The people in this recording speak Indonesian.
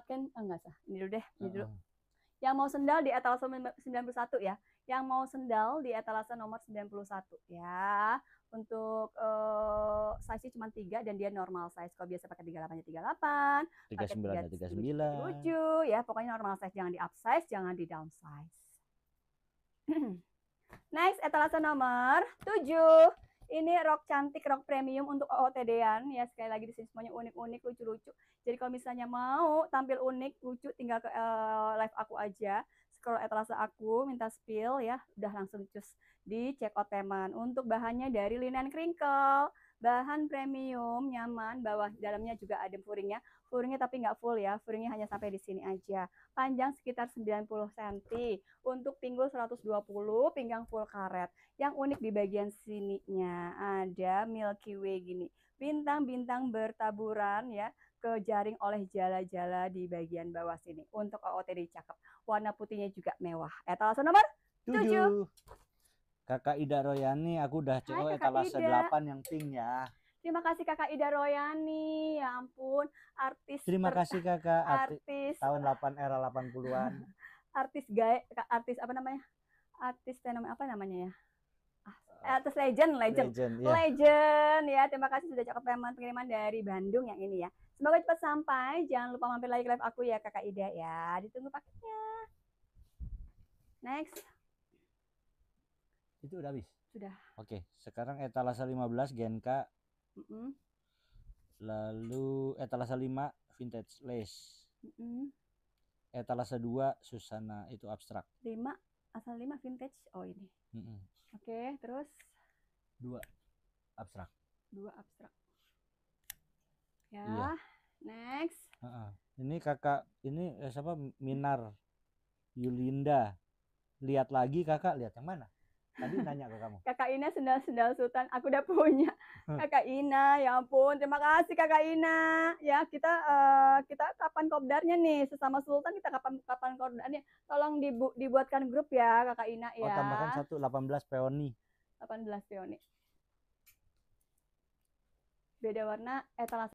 kan oh, ah, enggak sah ini dulu deh ini dulu uh -huh. yang mau sendal di etalase 91 ya yang mau sendal di etalase nomor 91 ya untuk uh, eh, size cuma 3 dan dia normal size. Kalau biasa pakai 38 ya 38, 39 ya 39. 7 ya, pokoknya normal size jangan di upsize, jangan di downsize. Next etalase nomor 7. Ini rok cantik, rok premium untuk OOTD-an. Ya, sekali lagi di sini semuanya unik-unik, lucu-lucu. Jadi kalau misalnya mau tampil unik, lucu, tinggal ke uh, live aku aja. Scroll etalase aku, minta spill ya. Udah langsung cus di check out payment. Untuk bahannya dari linen crinkle bahan premium, nyaman, bawah dalamnya juga ada furingnya. Furingnya tapi nggak full ya, furingnya hanya sampai di sini aja. Panjang sekitar 90 cm. Untuk pinggul 120, pinggang full karet. Yang unik di bagian sininya ada Milky Way gini. Bintang-bintang bertaburan ya ke jaring oleh jala-jala di bagian bawah sini untuk OOTD cakep. Warna putihnya juga mewah. Etalase nomor 7. 7. Kakak Ida Royani, aku udah CO etalase Ida. 8 yang pink ya. Terima kasih Kakak Ida Royani. Ya ampun, artis Terima kasih Kakak artis, artis tahun 8 era 80-an. artis gay artis apa namanya? Artis fenomena apa namanya ya? Ah, artis legend, legend. Legend, ya. legend ya. Terima kasih sudah cakap pengiriman pengiriman dari Bandung yang ini ya. Semoga cepat sampai. Jangan lupa mampir lagi live aku ya Kakak Ida ya. Ditunggu paketnya. Next. Itu udah habis? Sudah. Oke, sekarang etalase 15 Gen K. Mm -mm. Lalu etalase 5 Vintage Lace. Mm -mm. Etalase 2 Susana itu abstrak. 5 asal 5 vintage. Oh ini. Mm -mm. Oke, terus 2 abstrak. 2 abstrak. Ya. Iya. Next. Uh -uh. Ini kakak ini eh, siapa Minar Yulinda. Lihat lagi kakak, lihat yang mana? Tadi nanya ke kamu. Kakak Ina sendal-sendal sultan, aku udah punya. Kakak Ina, ya ampun, terima kasih Kakak Ina. Ya, kita uh, kita kapan kopdarnya nih sesama sultan kita kapan kapan kopdarnya? Tolong dibu dibuatkan grup ya Kakak Ina oh, ya. Oh, tambahkan satu delapan 18 peoni. belas peoni. Beda warna etalase eh,